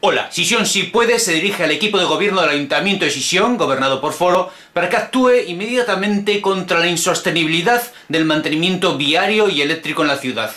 Hola, Sisión Si Puede se dirige al equipo de gobierno del Ayuntamiento de Sisión, gobernado por Foro, para que actúe inmediatamente contra la insostenibilidad del mantenimiento viario y eléctrico en la ciudad.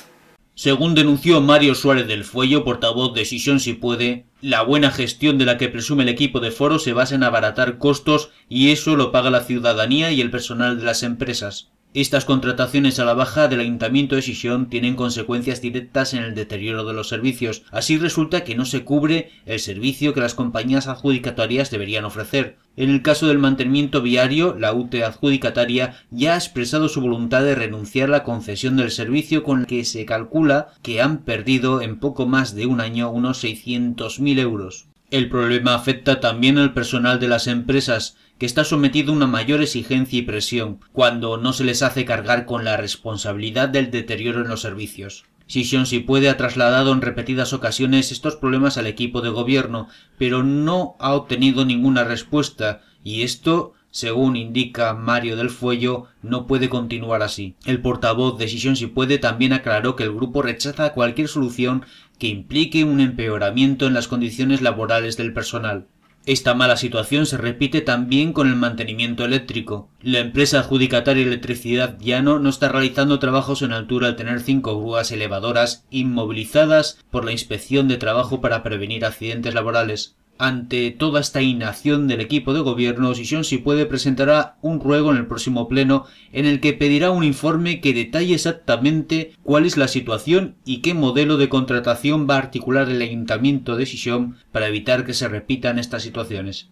Según denunció Mario Suárez del Fuello, portavoz de Sisión Si Puede, la buena gestión de la que presume el equipo de Foro se basa en abaratar costos y eso lo paga la ciudadanía y el personal de las empresas. Estas contrataciones a la baja del Ayuntamiento de Sisión tienen consecuencias directas en el deterioro de los servicios. Así resulta que no se cubre el servicio que las compañías adjudicatarias deberían ofrecer. En el caso del mantenimiento viario, la UTE adjudicataria ya ha expresado su voluntad de renunciar a la concesión del servicio con la que se calcula que han perdido en poco más de un año unos 600.000 euros. El problema afecta también al personal de las empresas, que está sometido a una mayor exigencia y presión, cuando no se les hace cargar con la responsabilidad del deterioro en los servicios. Si si puede ha trasladado en repetidas ocasiones estos problemas al equipo de gobierno, pero no ha obtenido ninguna respuesta, y esto según indica Mario del Fuello, no puede continuar así. El portavoz de Si Puede también aclaró que el grupo rechaza cualquier solución que implique un empeoramiento en las condiciones laborales del personal. Esta mala situación se repite también con el mantenimiento eléctrico. La empresa adjudicataria Electricidad Llano no está realizando trabajos en altura al tener cinco grúas elevadoras inmovilizadas por la inspección de trabajo para prevenir accidentes laborales ante toda esta inacción del equipo de gobierno, Sison si puede presentará un ruego en el próximo pleno en el que pedirá un informe que detalle exactamente cuál es la situación y qué modelo de contratación va a articular el ayuntamiento de Sison para evitar que se repitan estas situaciones.